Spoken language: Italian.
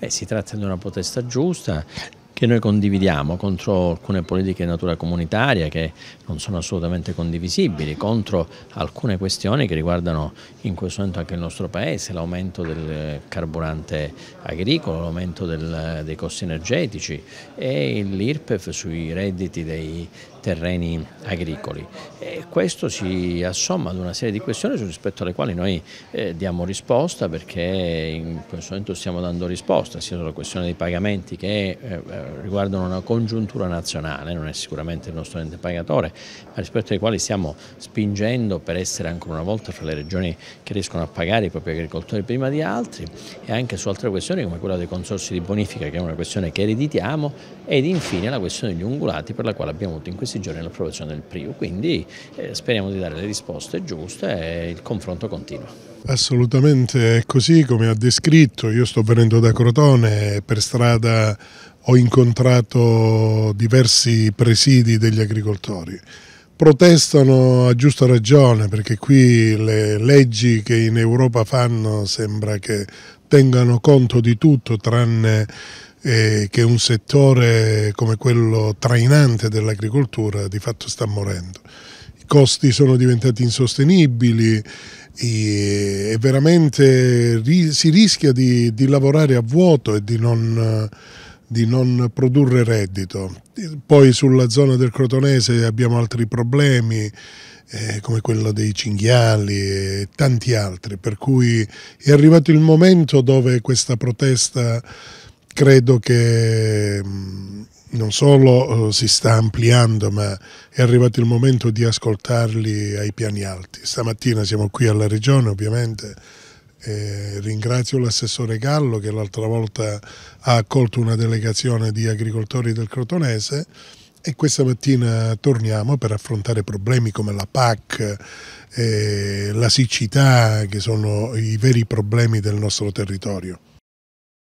Beh, si tratta di una potestà giusta che noi condividiamo contro alcune politiche di natura comunitaria che non sono assolutamente condivisibili, contro alcune questioni che riguardano in questo momento anche il nostro Paese, l'aumento del carburante agricolo, l'aumento dei costi energetici e l'IRPEF sui redditi dei terreni agricoli. E questo si assomma ad una serie di questioni rispetto alle quali noi eh, diamo risposta perché in questo momento stiamo dando risposta sia sulla questione dei pagamenti che eh, riguardano una congiuntura nazionale, non è sicuramente il nostro ente pagatore, ma rispetto ai quali stiamo spingendo per essere ancora una volta fra le regioni che riescono a pagare i propri agricoltori prima di altri e anche su altre questioni come quella dei consorsi di bonifica che è una questione che ereditiamo ed infine la questione degli ungulati per la quale abbiamo avuto in questi giorni l'approvazione del PRIU, quindi eh, speriamo di dare le risposte giuste e il confronto continua. Assolutamente è così come ha descritto, io sto venendo da Crotone, per strada ho incontrato diversi presidi degli agricoltori. Protestano a giusta ragione perché qui le leggi che in Europa fanno sembra che tengano conto di tutto tranne eh, che un settore come quello trainante dell'agricoltura di fatto sta morendo. I costi sono diventati insostenibili e veramente si rischia di, di lavorare a vuoto e di non di non produrre reddito. Poi sulla zona del Crotonese abbiamo altri problemi eh, come quello dei cinghiali e tanti altri, per cui è arrivato il momento dove questa protesta credo che mm, non solo eh, si sta ampliando, ma è arrivato il momento di ascoltarli ai piani alti. Stamattina siamo qui alla regione ovviamente eh, ringrazio l'assessore Gallo che l'altra volta ha accolto una delegazione di agricoltori del Crotonese e questa mattina torniamo per affrontare problemi come la PAC, eh, la siccità che sono i veri problemi del nostro territorio.